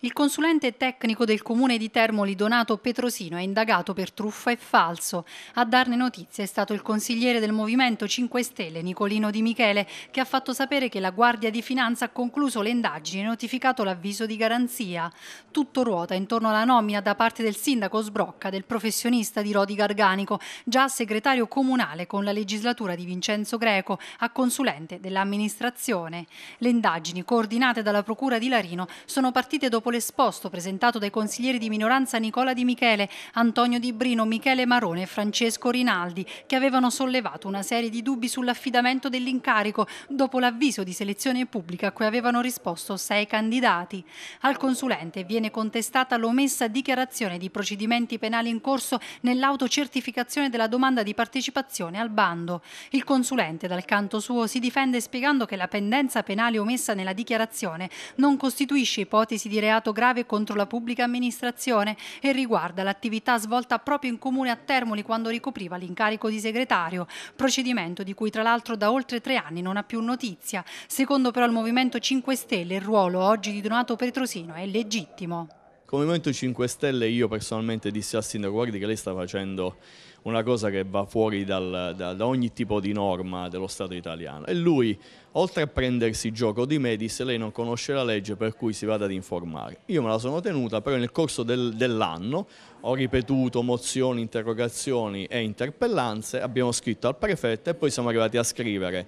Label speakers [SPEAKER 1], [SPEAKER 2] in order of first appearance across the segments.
[SPEAKER 1] Il consulente tecnico del comune di Termoli, Donato Petrosino, è indagato per truffa e falso. A darne notizia è stato il consigliere del Movimento 5 Stelle, Nicolino Di Michele, che ha fatto sapere che la Guardia di Finanza ha concluso le indagini e notificato l'avviso di garanzia. Tutto ruota intorno alla nomina da parte del sindaco Sbrocca del professionista di Rodi Garganico, già segretario comunale con la legislatura di Vincenzo Greco, a consulente dell'amministrazione. Le indagini, coordinate dalla Procura di Larino, sono partite dopo dopo l'esposto presentato dai consiglieri di minoranza Nicola Di Michele, Antonio Di Brino, Michele Marone e Francesco Rinaldi, che avevano sollevato una serie di dubbi sull'affidamento dell'incarico dopo l'avviso di selezione pubblica a cui avevano risposto sei candidati. Al consulente viene contestata l'omessa dichiarazione di procedimenti penali in corso nell'autocertificazione della domanda di partecipazione al bando. Il consulente dal canto suo si difende spiegando che la pendenza penale omessa nella dichiarazione non costituisce ipotesi di reato reato grave contro la pubblica amministrazione e riguarda l'attività svolta proprio in comune a Termoli quando ricopriva l'incarico di segretario, procedimento di cui tra l'altro da oltre tre anni non ha più notizia. Secondo però il Movimento 5 Stelle il ruolo oggi di Donato Petrosino è legittimo.
[SPEAKER 2] Come Movimento 5 Stelle io personalmente dissi al sindaco guardi che lei sta facendo una cosa che va fuori dal, da, da, ogni tipo di norma dello Stato italiano e lui oltre a prendersi gioco di me disse lei non conosce la legge per cui si vada ad informare. Io me la sono tenuta però nel corso del, dell'anno ho ripetuto mozioni, interrogazioni e interpellanze, abbiamo scritto al prefetto e poi siamo arrivati a scrivere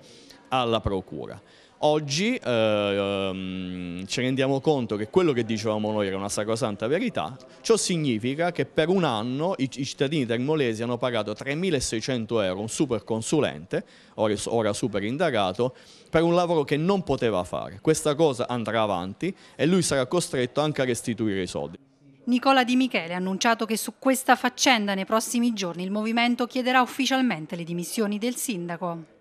[SPEAKER 2] alla procura. Oggi eh, ehm, ci rendiamo conto che quello che dicevamo noi era una sacrosanta verità, ciò significa che per un anno i, i cittadini termolesi hanno pagato 3.600 euro, un super consulente, ora, ora super indagato, per un lavoro che non poteva fare. Questa cosa andrà avanti e lui sarà costretto anche a restituire i soldi.
[SPEAKER 1] Nicola Di Michele ha annunciato che su questa faccenda nei prossimi giorni il movimento chiederà ufficialmente le dimissioni del sindaco.